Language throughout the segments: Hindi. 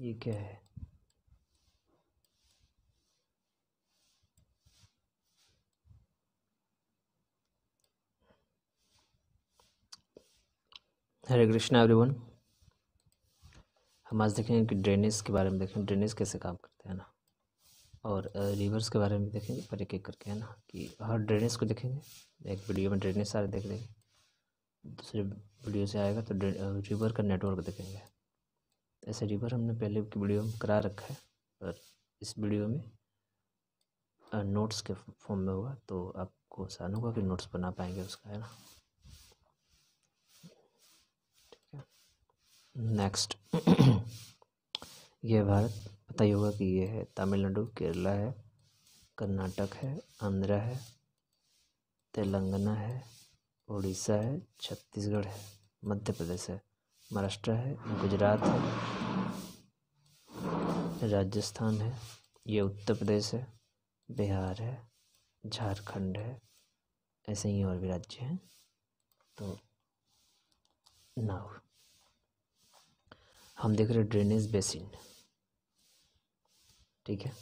ये क्या है हरे कृष्णा एवरीवन हम आज देखेंगे कि ड्रेनेज के बारे में देखें ड्रेनेज कैसे काम करते हैं ना और रिवर्स के बारे में देखेंगे पर एक एक करके है ना कि हर ड्रेनेज को देखेंगे एक वीडियो में ड्रेनेज सारे देख लेंगे दूसरे वीडियो से आएगा तो रिवर का नेटवर्क देखेंगे ऐसे रिवर हमने पहले की वीडियो में करा रखा है पर इस वीडियो में नोट्स के फॉर्म में होगा तो आपको आसान होगा कि नोट्स बना पाएंगे उसका है ना ठीक है नेक्स्ट यह भारत पता ही होगा कि ये है तमिलनाडु केरला है कर्नाटक है आंध्रा है तेलंगाना है उड़ीसा है छत्तीसगढ़ है मध्य प्रदेश है महाराष्ट्र है गुजरात है राजस्थान है ये उत्तर प्रदेश है बिहार है झारखंड है ऐसे ही और भी राज्य हैं तो नाव हम देख रहे ड्रेनेज बेसिन ठीक है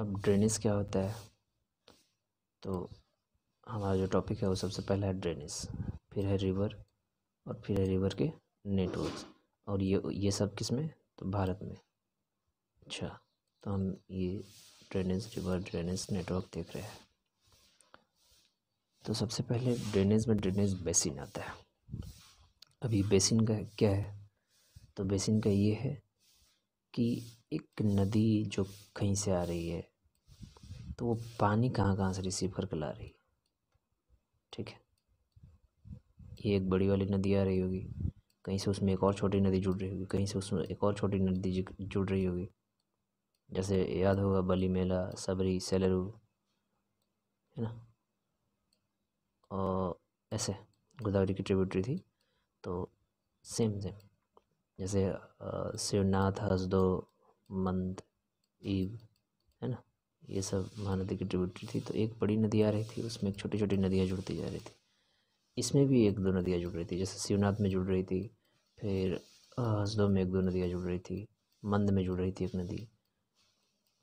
अब ड्रेनेज क्या होता है तो हमारा जो टॉपिक है वो सबसे पहला है ड्रेनेज फिर है रिवर और फिर है रिवर के नेटवर्क्स और ये ये सब किस में तो भारत में अच्छा तो हम ये ड्रेनेज रिवर ड्रेनेज नेटवर्क देख रहे हैं तो सबसे पहले ड्रेनेज में ड्रेनेज बेसिन आता है अभी बेसिन का क्या है तो बेसिन का ये है कि एक नदी जो कहीं से आ रही है तो वो पानी कहाँ कहाँ से रिसीव करके ला रही है ठीक है ये एक बड़ी वाली नदी आ रही होगी कहीं से उसमें एक और छोटी नदी जुड़ रही होगी कहीं से उसमें एक और छोटी नदी जुड़ रही होगी जैसे याद होगा बली मेला सबरी सेलरू है ना और ऐसे गोदावरी की ट्रिब्यूटरी थी तो सेम सेम जैसे शिवनाथ हसदो मंद ईव है ना ये सब महानदी की ट्रिब्यूटरी थी तो एक बड़ी नदी आ रही थी उसमें एक छोटी छोटी नदियाँ जुड़ती जा रही थी इसमें भी एक दो नदियाँ जुड़ रही थी जैसे शिवनाथ में जुड़ रही थी फिर हजदों में एक दो नदियाँ जुड़ रही थी मंद में जुड़ रही थी एक नदी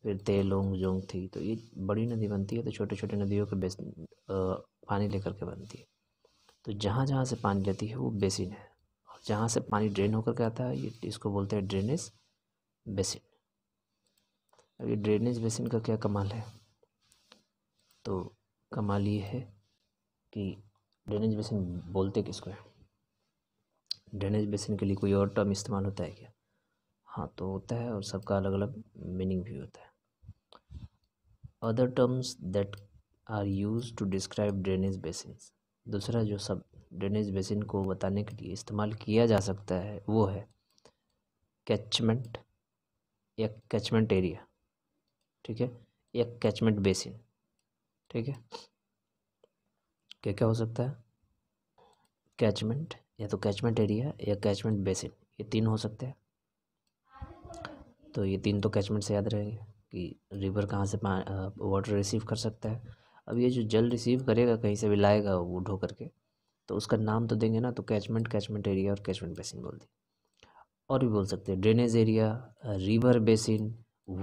फिर तेलोंग जोंग थी तो ये बड़ी नदी बनती है तो छोटे छोटे नदियों के बेस पानी लेकर के बनती है तो जहाँ जहाँ से पानी लेती है वो बेसिन है और जहाँ से पानी ड्रेन होकर के आता है ये इसको बोलते हैं ड्रेनेज बेसिन अब ये ड्रेनेज बेसिन का क्या कमाल है तो कमाल ये है कि ड्रेनेज बेसिन बोलते किसको है ड्रेनेज बेसिन के लिए कोई और टर्म इस्तेमाल होता है क्या हाँ तो होता है और सबका अलग अलग मीनिंग भी होता है other terms that are use to describe drainage basin दूसरा जो सब ड्रेनेज बेसिन को बताने के लिए इस्तेमाल किया जा सकता है वो है कैचमेंट या कैचमेंट एरिया ठीक है या कैचमेंट बेसिन ठीक है क्या क्या हो सकता है कैचमेंट या तो कैचमेंट एरिया या कैचमेंट बेसिन ये तीन हो सकते हैं तो ये तीन तो कैचमेंट से याद रहेंगे कि रिवर कहाँ से वाटर रिसीव कर सकता है अब ये जो जल रिसीव करेगा कहीं से भी लाएगा वो ढो करके तो उसका नाम तो देंगे ना तो कैचमेंट कैचमेंट एरिया और कैचमेंट बेसिन बोल दी और भी बोल सकते हैं drainage area river basin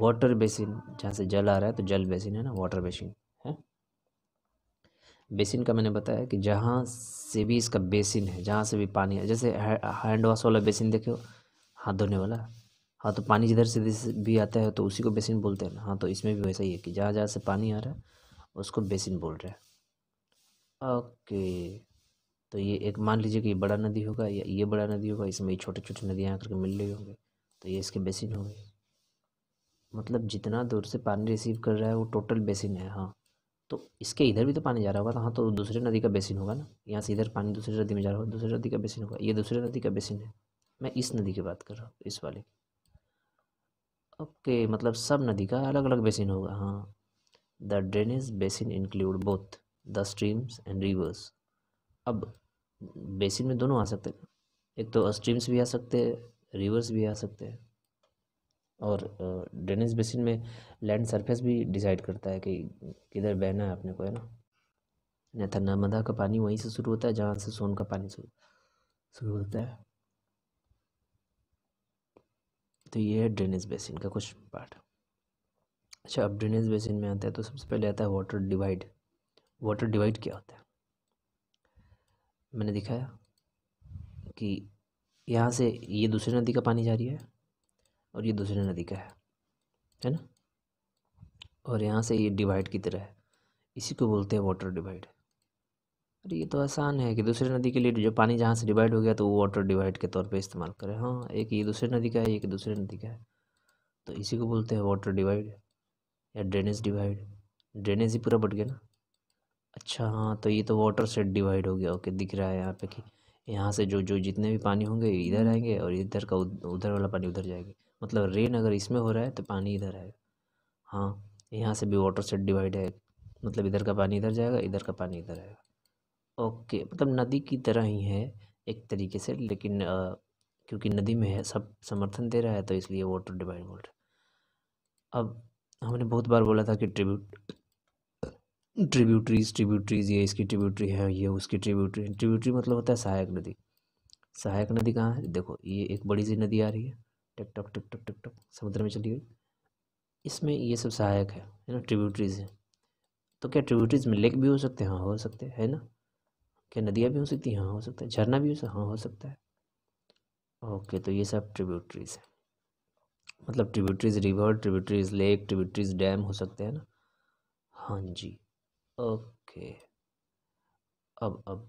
water basin जहाँ से जल आ रहा है तो जल बेसिन है ना वाटर बेसिन बेसिन का मैंने बताया कि जहाँ से भी इसका बेसिन है जहाँ से भी पानी है जैसे हैंड वॉश वाला बेसिन देखे हाथ धोने वाला हाँ तो पानी जिधर से भी आता है तो उसी को बेसिन बोलते हैं हाँ तो इसमें भी वैसा ही है कि जहाँ जहाँ से पानी आ रहा है उसको बेसिन बोल रहे हैं ओके तो ये एक मान लीजिए कि ये बड़ा नदी होगा या ये बड़ा नदी होगा इसमें ये छोटे छोटे नदियाँ आकर के मिल रही होंगी तो ये इसके बेसिन हो गए मतलब जितना दूर से पानी रिसीव कर रहा है वो टोटल बेसिन है हाँ तो इसके इधर भी तो पानी जा रहा होगा तो हाँ तो दूसरे नदी का बेसिन होगा ना यहाँ से इधर पानी दूसरी नदी में जा रहा होगा दूसरी नदी का बेसिन होगा ये दूसरे नदी का बेसिन है मैं इस नदी की बात कर रहा हूँ इस वाले की ओके मतलब सब नदी का अलग अलग बेसिन होगा हाँ the drainage basin include both the streams and rivers अब बेसिन में दोनों आ सकते हैं एक तो स्ट्रीम्स भी आ सकते हैं रिवर्स भी आ सकते हैं और ड्रेनेज बेसिन में लैंड सरफेस भी डिसाइड करता है कि किधर बहना है अपने को है ना था नर्मदा का पानी वहीं से शुरू होता है जहाँ से सोन का पानी शुरू होता है तो ये है ड्रेनेज बेसिन का कुछ पार्ट अच्छा अब ड्रेनेज बेसिन में आता है तो सबसे पहले आता है वाटर डिवाइड वाटर डिवाइड क्या होता है मैंने दिखाया कि यहाँ से ये दूसरी नदी का पानी जा रही है और ये दूसरी नदी का है है ना और यहाँ से ये डिवाइड की तरह है इसी को बोलते हैं वाटर डिवाइड अरे ये तो आसान है कि दूसरे नदी के लिए जो पानी जहाँ से डिवाइड हो गया तो वो वाटर डिवाइड के तौर पे इस्तेमाल करें हाँ एक ये दूसरे नदी का है एक दूसरे नदी का है तो इसी को बोलते हैं वाटर डिवाइड या ड्रेनेज डिवाइड ड्रेनेज ही पूरा बट गया ना अच्छा हाँ तो ये तो वाटर सेट डिवाइड हो गया ओके दिख रहा है यहाँ पे कि यहाँ से जो जो जितने भी पानी होंगे इधर आएंगे और इधर का उधर वाला पानी उधर जाएगा मतलब रेन अगर इसमें हो रहा है तो पानी इधर आएगा हाँ यहाँ से भी वाटर सेट डिवाइड है मतलब इधर का पानी इधर जाएगा इधर का पानी इधर आएगा ओके मतलब नदी की तरह ही है एक तरीके से लेकिन आ, क्योंकि नदी में है सब समर्थन दे रहा है तो इसलिए वाटर डिवाइड बोल रहा है अब हमने बहुत बार बोला था कि ट्रिब्यूट ट्रिब्यूटरीज ट्रिब्यूटरीज ये इसकी ट्रिब्यूटरी है ये उसकी ट्रिब्यूटरी ट्रिब्यूटरी मतलब होता है सहायक नदी सहायक नदी कहाँ है देखो ये एक बड़ी सी नदी आ रही है टिक टक टक टक टक टक समुद्र में चली गई इसमें ये सब सहायक है है ना ट्रिब्यूटरीज हैं तो क्या ट्रिब्यूटरीज में लेक भी हो सकते हैं हाँ हो सकते हैं है ना क्या नदियाँ भी हो सकती हैं हाँ हो सकता है झरना भी हो सकता हाँ हो सकता है ओके तो ये सब ट्रिब्यूटरीज हैं मतलब tributaries river tributaries lake tributaries dam हो सकते हैं ना हाँ जी ओके अब अब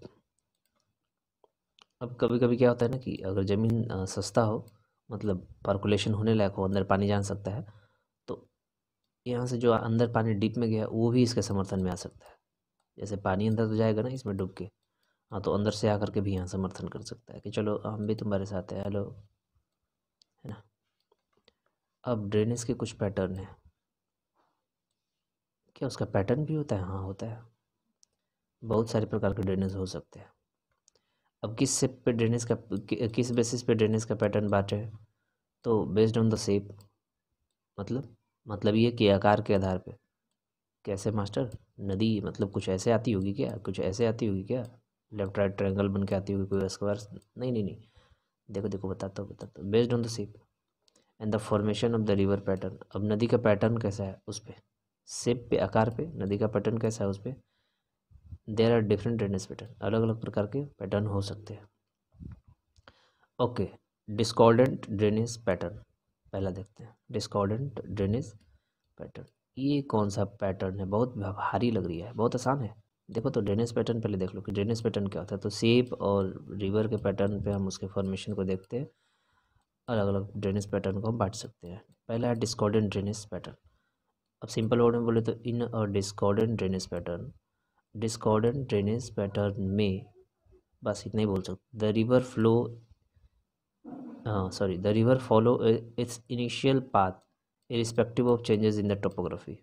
अब कभी कभी क्या होता है ना कि अगर ज़मीन सस्ता हो मतलब पर्कुलेशन होने लायक हो अंदर पानी जान सकता है तो यहाँ से जो अंदर पानी डीप में गया वो भी इसके समर्थन में आ सकता है जैसे पानी अंदर तो जाएगा ना इसमें डूब के हाँ तो अंदर से आकर के भी यहाँ समर्थन कर सकता है कि चलो हम भी तुम्हारे साथ हैं हेलो है ना अब ड्रेनेज के कुछ पैटर्न हैं क्या उसका पैटर्न भी होता है हाँ होता है बहुत सारे प्रकार के ड्रेनेज हो सकते हैं अब किस शेप पे ड्रेनेज का किस बेसिस पे ड्रेनेज का पैटर्न बांटे तो बेस्ड ऑन द शेप मतलब मतलब ये कि आकार के आधार पे कैसे मास्टर नदी मतलब कुछ ऐसे आती होगी क्या कुछ ऐसे आती होगी क्या लेफ्ट राइट ट्रायंगल बन के आती होगी कोई स्क्वायर नहीं नहीं नहीं देखो देखो बताता हूँ बताता हूँ based on the shape and the formation of the river pattern अब नदी का पैटर्न कैसा है उस पर शेप पे आकार पे नदी का पैटर्न कैसा है उस पर there are different drainage pattern अलग अलग प्रकार के पैटर्न हो सकते हैं ओके डिस्कॉर्डेंट ड्रेनेज पैटर्न पहला देखते हैं डिस्कॉर्डेंट ड्रेनेज पैटर्न ये कौन सा पैटर्न है बहुत भारी लग रही है बहुत आसान है देखो तो ड्रेनेज पैटर्न पहले देख लो कि ड्रेनेज पैटर्न क्या होता है तो सेप और रिवर के पैटर्न पे हम उसके फॉर्मेशन को देखते हैं अलग अलग ड्रेनेज पैटर्न को हम बांट सकते हैं पहला है डिस्कॉर्डेंट ड्रेनेज पैटर्न अब सिंपल वर्ड में बोले तो इन और discordant drainage pattern discordant drainage pattern में बस इतना ही बोल सकते the river flow sorry the river follow its initial path irrespective of changes in the topography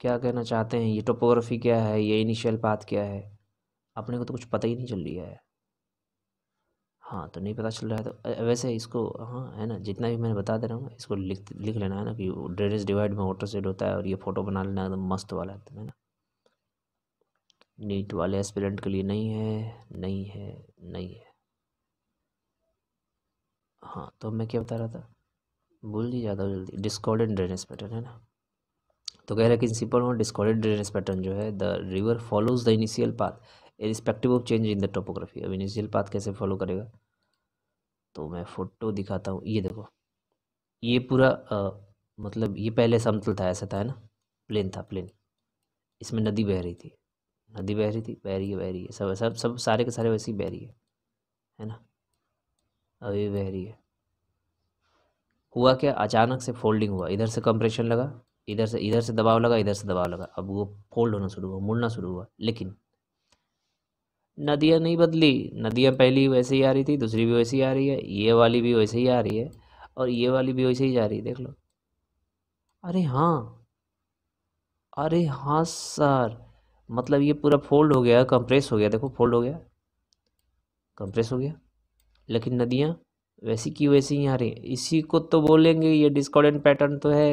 क्या कहना चाहते हैं ये टोपोग्राफी क्या है ये इनिशियल पाथ क्या है अपने को तो कुछ पता ही नहीं चल रहा है हाँ तो नहीं पता चल रहा है तो वैसे इसको हाँ है ना जितना भी मैंने बता दे रहा हूँ इसको लिख लिख लेना है ना कि ड्रेनेज डिवाइड में वाटर सेड होता है और ये फ़ोटो बना लेना एकदम मस्त वाला है ना नीट वाले एस्पिरेंट के लिए नहीं है नहीं है नहीं है हाँ तो मैं क्या बता रहा था भूल नहीं ज़्यादा जल्दी डिस्कॉर्डेंट ड्रेनेज पैटर्न है ना तो कह रहे हैं कि सिंपल और डिस्कॉर्डेंट ड्रेनेज पैटर्न जो है the river follows the initial path irrespective of change in the topography अब इनिशियल पाथ कैसे फॉलो करेगा तो मैं फ़ोटो दिखाता हूँ ये देखो ये पूरा मतलब ये पहले समतल था ऐसा था है ना प्लेन था प्लेन इसमें नदी बह रही थी नदी बह रही थी बह रही है बह रही है सब सब सब सारे के सारे वैसे ही बह रही है है ना अभी बह रही है हुआ क्या अचानक से फोल्डिंग हुआ इधर से कंप्रेशन लगा इधर से इधर से दबाव लगा इधर से दबाव लगा अब वो फोल्ड होना शुरू हुआ मुड़ना शुरू हुआ लेकिन नदियाँ नहीं बदली नदियाँ पहली वैसे ही आ रही थी दूसरी भी वैसे ही आ रही है ये वाली भी वैसे ही आ रही है और ये वाली भी वैसे ही जा रही है देख लो अरे हाँ अरे हाँ सर मतलब ये पूरा फोल्ड हो गया कंप्रेस हो गया देखो फोल्ड हो गया कंप्रेस हो गया लेकिन नदियाँ वैसी की वैसी ही आ रही इसी को तो बोलेंगे ये डिस्कॉर्डेंट पैटर्न तो है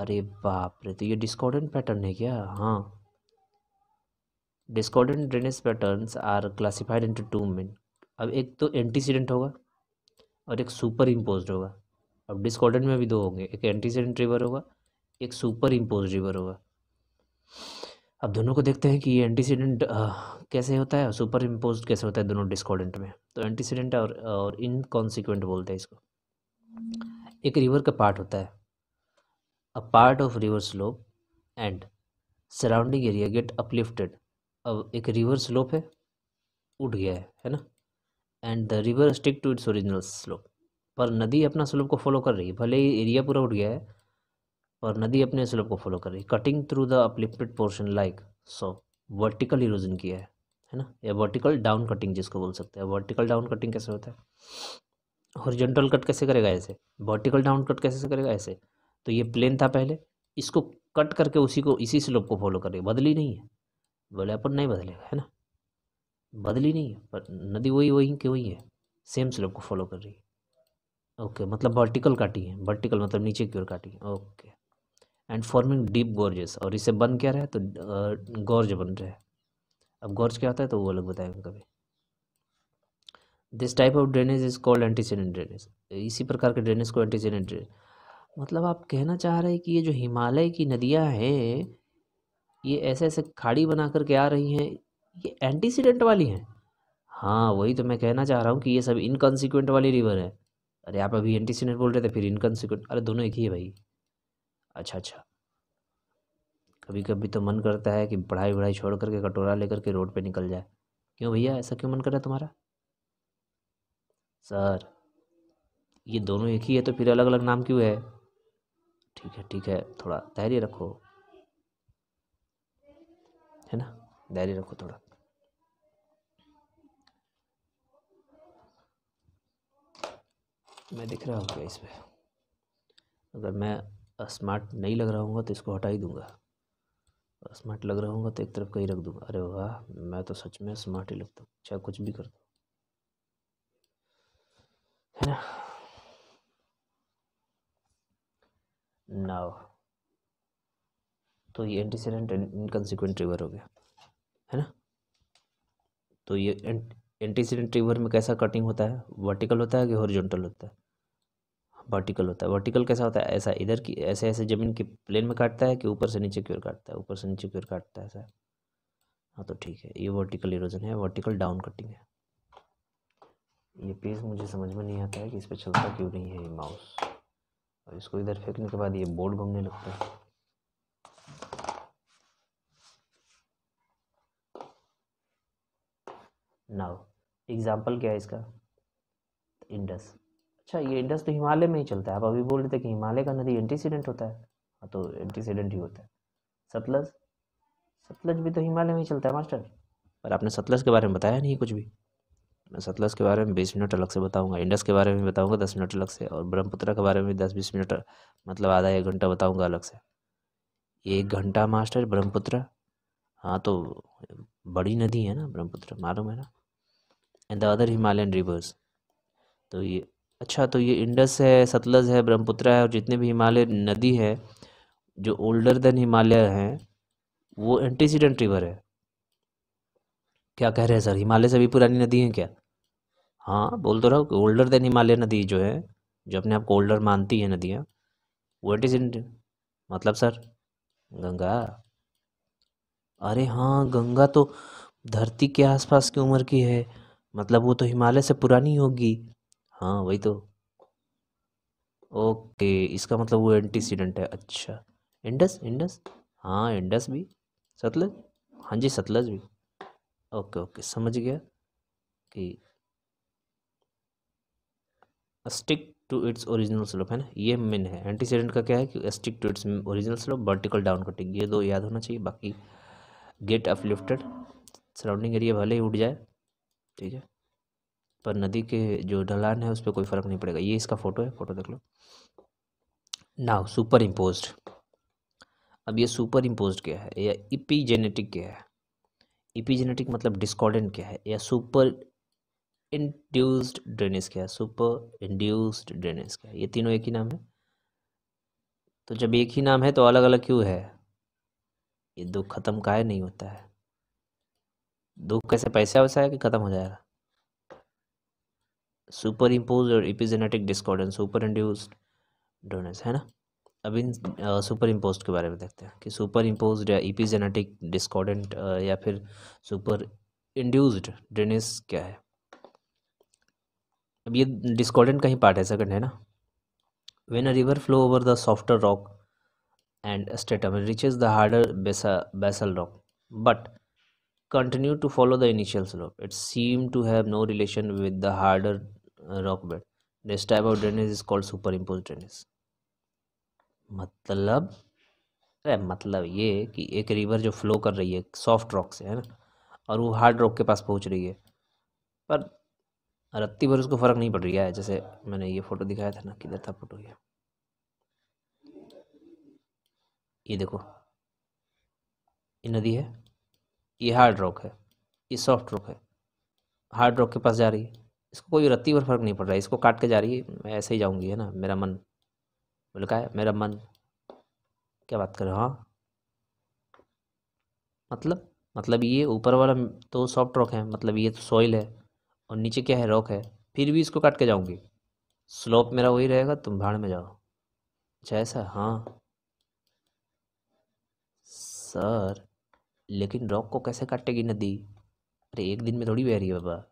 अरे बाप रे तो ये डिस्कॉर्डेंट पैटर्न है क्या हाँ discordant drainage patterns are classified into two main अब एक तो एंटीसीडेंट होगा और एक सुपर इम्पोज होगा अब डिस्कॉर्डेंट में भी दो होंगे एक एंटीसीडेंट रिवर होगा एक सुपर इम्पोज रिवर होगा अब दोनों को देखते हैं कि ये एंटीसीडेंट कैसे होता है और सुपर इम्पोज कैसे होता है दोनों डिस्कॉर्डेंट में तो एंटीसीडेंट और और इनकॉन्सिक्वेंट बोलते हैं इसको एक रिवर का पार्ट होता है a part of river slope and surrounding area get uplifted अब एक रिवर स्लोप है उठ गया है है ना and the river stick to its original slope पर नदी अपना स्लोप को फॉलो कर रही है भले ही एरिया पूरा उठ गया है और नदी अपने स्लोप को फॉलो कर रही है cutting through the uplifted portion like so vertical erosion किया है है ना या वर्टिकल डाउन कटिंग जिसको बोल सकते हैं वर्टिकल डाउन कटिंग कैसे होता है हॉरिजॉन्टल कट कैसे करेगा ऐसे वर्टिकल डाउन कट कैसे करेगा ऐसे तो ये प्लेन था पहले इसको कट करके उसी को इसी स्लोप को फॉलो करेगा बदली नहीं है बोले अपन नहीं बदलेगा है ना बदली नहीं है पर नदी वही वही कि वही है सेम स्लोप को फॉलो कर रही है ओके मतलब वर्टिकल काटी है वर्टिकल मतलब नीचे की ओर काटी है okay and forming deep gorges और इसे बन क्या रहा है तो गोर्ज बन रहा है अब गोर्ज क्या होता है तो वो अलग बताएंगे कभी this type of drainage is called antecedent drainage इसी प्रकार के ड्रेनेज को एंटीसीडेंट ड्रेनेज मतलब आप कहना चाह रहे हैं कि ये जो हिमालय की नदियाँ हैं ये ऐसे ऐसे खाड़ी बना करके आ रही हैं ये एंटीसीडेंट वाली हैं हाँ वही तो मैं कहना चाह रहा हूँ कि ये सब इनकॉन्सिक्वेंट वाली रिवर है अरे आप अभी एंटीसीडेंट बोल रहे थे फिर इनकॉन्सिक्वेंट अरे दोनों एक ही है भाई अच्छा अच्छा कभी कभी तो मन करता है कि पढ़ाई वढ़ाई छोड़ करके कटोरा लेकर के रोड पे निकल जाए क्यों भैया ऐसा क्यों मन कर रहा है तुम्हारा सर ये दोनों एक ही है तो फिर अलग अलग नाम क्यों है ठीक है ठीक है थोड़ा धैर्य रखो है ना धैर्य रखो थोड़ा मैं दिख रहा हूँ क्या इसमें अगर मैं स्मार्ट नहीं लग रहा हूँ तो इसको हटा ही दूंगा स्मार्ट लग रहा हूँ तो एक तरफ कहीं रख दूंगा अरे वाह मैं तो सच में स्मार्ट ही लगता हूँ चाहे कुछ भी कर दो है ना नाव तो ये एंटीसीडेंट इनकन्सिक्वेंट रिवर हो गया है ना तो ये एंटीसीडेंट रिवर में कैसा कटिंग होता है वर्टिकल होता है कि हॉरिजॉन्टल होता है वर्टिकल होता है वर्टिकल कैसा होता है ऐसा इधर की ऐसे ऐसे ज़मीन के प्लेन में काटता है कि ऊपर से नीचे की ओर काटता है ऊपर से नीचे की ओर काटता है ऐसा हाँ तो ठीक है ये वर्टिकल इरोजन है वर्टिकल डाउन कटिंग है ये पेज मुझे समझ में नहीं आता है कि इस पर चलता क्यों नहीं है ये माउस और इसको इधर फेंकने के बाद ये बोर्ड घूमने लगता है नाउ एग्जाम्पल क्या है इसका इंडस अच्छा ये इंडस तो हिमालय में ही चलता है आप अभी बोल रहे थे कि हिमालय का नदी एंटीसीडेंट होता है हाँ तो एंटीसीडेंट ही होता है सतलज सतलज भी तो हिमालय में ही चलता है मास्टर पर आपने सतलज के बारे में बताया नहीं कुछ भी मैं सतलज के बारे में बीस मिनट अलग से बताऊंगा इंडस के बारे में बताऊंगा दस मिनट अलग से और ब्रह्मपुत्र के बारे में दस बीस मिनट मतलब आधा एक घंटा बताऊंगा अलग से एक घंटा मास्टर ब्रह्मपुत्र हाँ तो बड़ी नदी है ना ब्रह्मपुत्र मालूम है ना and the other Himalayan rivers तो ये अच्छा तो ये इंडस है सतलज है ब्रह्मपुत्र है और जितने भी हिमालय नदी है जो ओल्डर देन हिमालय हैं वो एंटीसीडेंट रिवर है क्या कह रहे हैं सर हिमालय से भी पुरानी नदी है क्या हाँ बोल तो रहा हूँ ओल्डर देन हिमालय नदी जो है जो अपने आप को ओल्डर मानती है नदियाँ वो एंटीसीडेंट मतलब सर गंगा अरे हाँ गंगा तो धरती के आसपास की उम्र की है मतलब वो तो हिमालय से पुरानी होगी हाँ वही तो ओके इसका मतलब वो एंटीसीडेंट है अच्छा इंडस इंडस हाँ इंडस भी सतलज हाँ जी सतलज भी ओके ओके समझ गया कि stick to its original slope है ना ये मेन है एंटीसीडेंट का क्या है कि stick to its original slope vertical down cutting ये दो याद होना चाहिए बाकी गेट अपलिफ्टेड सराउंडिंग एरिया भले ही उठ जाए ठीक है पर नदी के जो ढलान है उस पर कोई फ़र्क नहीं पड़ेगा ये इसका फ़ोटो है फ़ोटो देख लो नाउ सुपर इम्पोज अब ये सुपर इम्पोज क्या है या इपीजेनेटिक क्या है इपीजेनेटिक मतलब डिस्कॉर्डेंट क्या है या सुपर इंड्यूस्ड ड्रेनेज क्या है सुपर इंड्यूस्ड ड्रेनेज क्या है ये तीनों एक ही नाम है तो जब एक ही नाम है तो अलग अलग क्यों है ये दुख ख़त्म का है नहीं होता है दुख कैसे पैसा वैसा है कि ख़त्म हो जाएगा सुपर इम्पोज और इपिजेनेटिक डिस्कॉर्डेंस सुपर इंड्यूज डोनेस है ना अब इन सुपर इम्पोज के बारे में देखते हैं कि सुपर इम्पोज या इपिजेनेटिक डिस्कॉर्डेंट या फिर सुपर इंड्यूस्ड ड्रेनेस क्या है अब ये डिस्कॉर्डेंट का ही पार्ट है सेकंड है ना when a river flow over the softer rock and stratum is the harder basal rock but continue to follow the initial slope it's seem to have no relation with the harder rock bed this type of drainage is called super impose drainage मतलब अरे मतलब ये कि एक रिवर जो फ्लो कर रही है सॉफ्ट रॉक से है ना और वो हार्ड रॉक के पास पहुंच रही है पर रत्ती भर उसको फ़र्क नहीं पड़ रहा है जैसे मैंने ये फ़ोटो दिखाया था ना किधर था फोटो ये ये देखो ये नदी है ये हार्ड रॉक है ये सॉफ्ट रॉक है हार्ड रॉक के पास जा रही है इसको कोई रत्ती पर फर्क नहीं पड़ रहा है इसको काट के जा रही है मैं ऐसे ही जाऊँगी है ना मेरा मन बोले क्या मेरा मन क्या बात कर रहे हो हाँ मतलब मतलब ये ऊपर वाला तो सॉफ्ट रॉक है मतलब ये तो सॉइल है और नीचे क्या है रॉक है फिर भी इसको काट के जाऊँगी स्लोप मेरा वही रहेगा तुम भाड़ में जाओ अच्छा ऐसा हाँ सर लेकिन रॉक को कैसे काटेगी नदी अरे एक दिन में थोड़ी बह रही है बाबा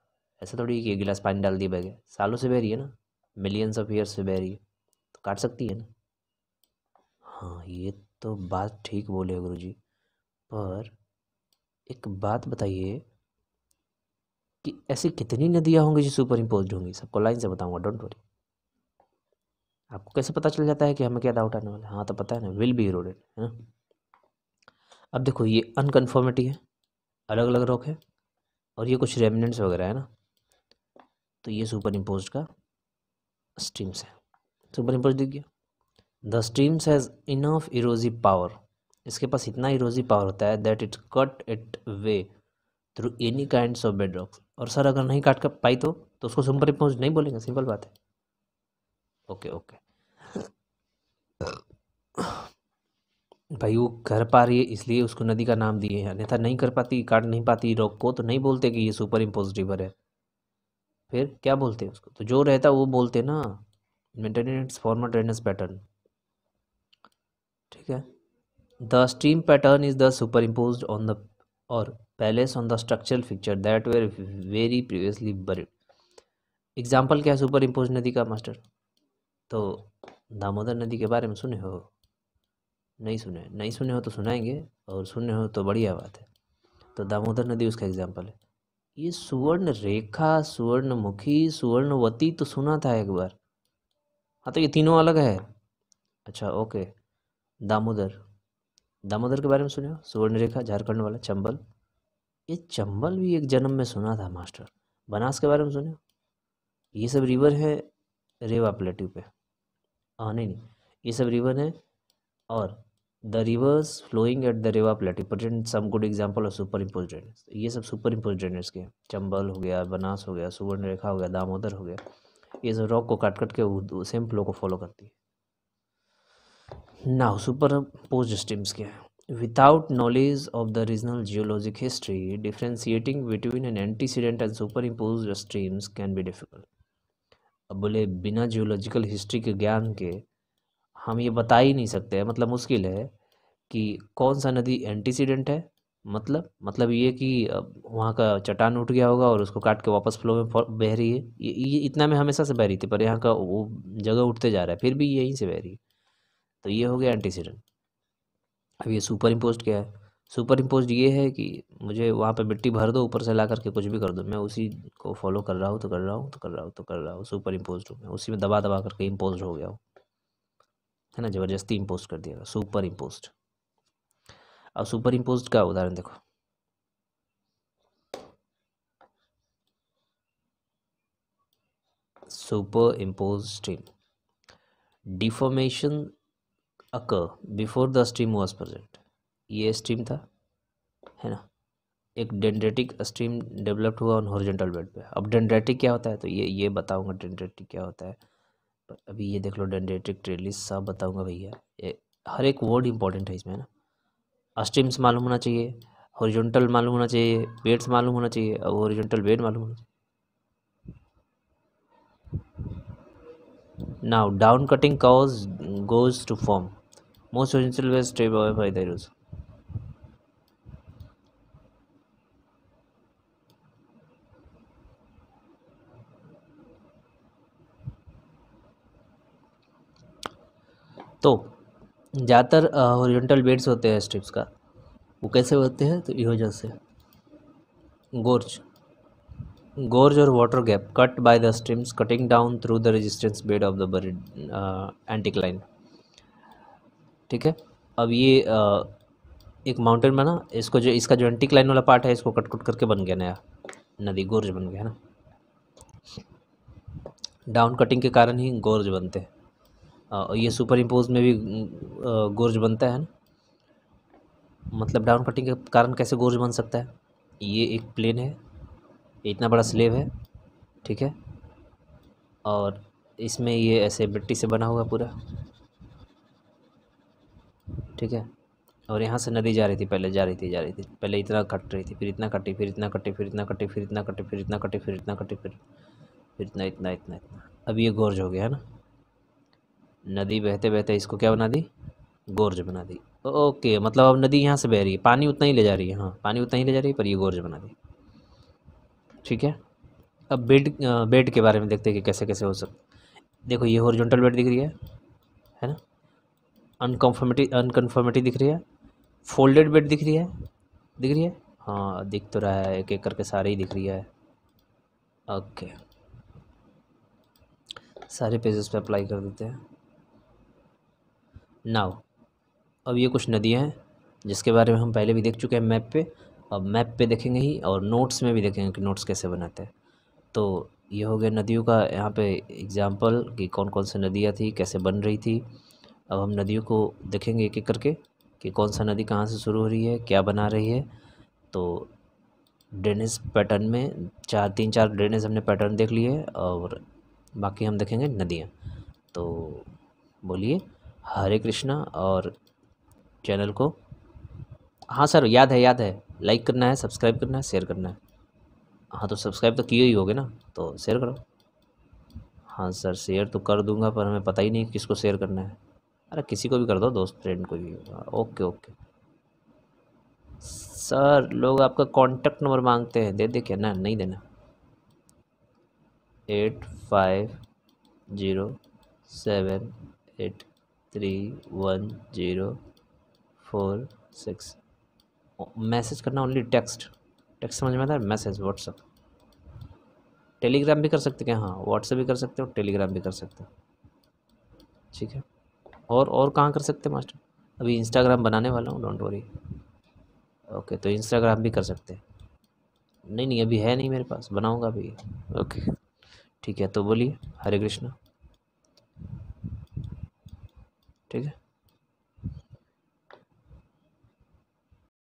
ऐसा थोड़ी कि एक गिलास पानी डाल दिया बह सालों से बह रही है ना मिलियंस ऑफ ईयर्स से बह रही है तो काट सकती है ना हाँ ये तो बात ठीक बोले गुरु जी पर एक बात बताइए कि ऐसी कितनी नदियाँ होंगी जो सुपर इम्पोज होंगी सबको लाइन से बताऊँगा डोंट वरी आपको कैसे पता चल जाता है कि हमें क्या डाउट आने वाला है हाँ तो पता है ना विल बी रोडेड है ना अब देखो ये अनकन्फर्मिटी है अलग अलग रॉक है और ये कुछ रेमिनेंट्स वगैरह है ना तो ये सुपर इम्पोज का स्ट्रीम्स है सुपर इम्पोज दिख गया the streams has enough erosive power इसके पास इतना इरोजिव पावर होता है that its cut it way through any kind of bed rocks और सर अगर नहीं काट कर पाई तो तो उसको सुपर इम्पोज नहीं बोलेंगे सिंपल बात है ओके ओके भाई वो कर पा रही है इसलिए उसको नदी का नाम दिए हैं अन्यथा नहीं कर पाती काट नहीं पाती रॉक को तो नहीं बोलते कि ये सुपर इम्पोज रिवर है फिर क्या बोलते हैं उसको तो जो रहता है वो बोलते हैं ना maintain its formal drainage pattern ठीक है the stream pattern is the super impose on the और placed on the structural feature that were very previously buried example क्या है सुपर इम्पोज नदी का मास्टर तो दामोदर नदी के बारे में सुने हो नहीं सुने नहीं सुने हो तो सुनाएंगे और सुने हो तो बढ़िया बात है तो दामोदर नदी उसका एग्जाम्पल है ये सुवर्ण रेखा मुखी सुवर्णवती तो सुना था एक बार हाँ तो ये तीनों अलग है अच्छा ओके दामोदर दामोदर के बारे में सुने सुवर्ण रेखा झारखंड वाला चंबल ये चंबल भी एक जन्म में सुना था मास्टर बनास के बारे में सुने ये सब रिवर है रेवा प्लेट्यू पे हाँ नहीं नहीं ये सब रिवर है और the rivers flowing at the river plating present some good example of super impose drainage ये सब सुपर इम्पोज ड्रेनेज के चंबल हो गया बनास हो गया सुवर्ण रेखा हो गया दामोदर हो गया ये सब रॉक को काट कट के सेम फ्लो को फॉलो करती है नाउ सुपर इम्पोज स्ट्रीम्स हैं without knowledge of the regional geologic history differentiating between an antecedent and super impose streams can be difficult अब बोले बिना जियोलॉजिकल हिस्ट्री के ज्ञान के हम ये बता ही नहीं सकते मतलब मुश्किल है कि कौन सा नदी एंटीसीडेंट है मतलब मतलब ये कि वहाँ का चट्टान उठ गया होगा और उसको काट के वापस फ्लो में बह रही है ये, ये इतना में हमेशा से बह रही थी पर यहाँ का वो जगह उठते जा रहा है फिर भी यहीं से बह रही है तो ये हो गया एंटीसीडेंट अब ये सुपर इम्पोज क्या है सुपर इम्पोज ये है कि मुझे वहाँ पे मिट्टी भर दो ऊपर से ला करके कुछ भी कर दो मैं उसी को फॉलो कर रहा हूँ तो कर रहा हूँ तो कर रहा हूँ तो कर रहा हूँ सुपर इम्पोज हूँ मैं उसी में दबा दबा करके इम्पोज हो गया हूँ है ना ज़बरदस्ती इम्पोज कर दिया सुपर इम्पोज अब सुपर इम्पोज का उदाहरण देखो super impose stream deformation occur before the stream was present ये स्ट्रीम था है ना एक डेंड्रेटिक स्ट्रीम डेवलप्ड हुआ ऑन हॉरिजेंटल बेड पे अब डेंड्रेटिक क्या होता है तो ये ये बताऊंगा डेंड्रेटिक क्या होता है पर अभी ये देख लो डेंडेट्रिक ट्रेलिस सब बताऊंगा भैया हर एक वर्ड इंपॉर्टेंट है इसमें ना अस्टिम्स मालूम होना चाहिए हॉरिजॉन्टल मालूम होना चाहिए वेट्स मालूम होना चाहिए और हॉरिजॉन्टल वेट मालूम होना चाहिए now down cutting cause goes to form most horizontal west step away by the rules तो ज़्यादातर ओरिएंटल बेड्स होते हैं स्ट्रिप्स का वो कैसे होते हैं तो वजह से गोर्ज गोर्ज और water gap cut by the streams cutting down through the resistance bed of the buried anticline ठीक है अब ये uh, एक माउंटेन में ना इसको जो इसका जो एंटीक्लाइन वाला पार्ट है इसको कट कुट करके बन गया नया नदी गोर्ज बन गया ना डाउन कटिंग के कारण ही गोर्ज बनते हैं और ये सुपर इम्पोज में भी गोर्ज बनता है ना मतलब डाउन कटिंग के कारण कैसे गोर्ज बन सकता है ये एक प्लेन है इतना बड़ा स्लेब है ठीक है और इसमें ये ऐसे मिट्टी से बना हुआ पूरा ठीक है और यहाँ से नदी जा रही थी पहले जा रही थी जा रही थी पहले इतना कट रही थी फिर इतना कटी फिर इतना कटी फिर इतना कटी फिर इतना कटी फिर इतना कटी फिर इतना कटी फिर इतना इतना इतना इतना अब ये गोर्ज हो गया है ना नदी बहते बहते इसको क्या बना दी गोर्ज बना दी ओके मतलब अब नदी यहाँ से बह रही है पानी उतना ही ले जा रही है हाँ पानी उतना ही ले जा रही है पर ये गोर्ज बना दी ठीक है अब बेड बेड के बारे में देखते हैं कि कैसे कैसे हो सकते देखो ये हॉरिजॉन्टल बेड दिख रही है है ना अनकम्फर्मेटी अनकन्फर्मिटी दिख रही है फोल्डेड बेड दिख रही है दिख रही है हाँ दिख तो रहा है एक एक करके सारे ही दिख रही है ओके सारे पेजेस पे अप्लाई कर देते हैं नाव अब ये कुछ नदियाँ हैं जिसके बारे में हम पहले भी देख चुके हैं मैप पे अब मैप पे देखेंगे ही और नोट्स में भी देखेंगे कि नोट्स कैसे बनाते हैं तो ये हो गया नदियों का यहाँ पे एग्जांपल कि कौन कौन सी नदियाँ थी कैसे बन रही थी अब हम नदियों को देखेंगे एक एक करके कि कौन सा नदी कहाँ से शुरू हो रही है क्या बना रही है तो ड्रेनेज पैटर्न में चार तीन चार ड्रेनेज हमने पैटर्न देख लिए और बाकी हम देखेंगे नदियाँ तो बोलिए हरे कृष्णा और चैनल को हाँ सर याद है याद है लाइक करना है सब्सक्राइब करना है शेयर करना है हाँ तो सब्सक्राइब तो किए ही होगे ना तो शेयर करो हाँ सर शेयर तो कर दूंगा पर हमें पता ही नहीं किसको शेयर करना है अरे किसी को भी कर दो दोस्त फ्रेंड को भी ओके ओके सर लोग आपका कांटेक्ट नंबर मांगते हैं दे दे क्या ना नहीं देना eight five zero seven eight three one zero four six message करना ओनली टेक्स्ट टेक्स्ट समझ में आता है मैसेज व्हाट्सअप टेलीग्राम भी कर सकते हैं हाँ व्हाट्सअप भी कर सकते हो टेलीग्राम भी कर सकते हो ठीक है और और कहाँ कर सकते हैं मास्टर अभी इंस्टाग्राम बनाने वाला हूँ डोंट वरी ओके तो इंस्टाग्राम भी कर सकते हैं नहीं नहीं अभी है नहीं मेरे पास बनाऊँगा अभी ओके ठीक है तो बोलिए हरे कृष्णा ঠিক আছে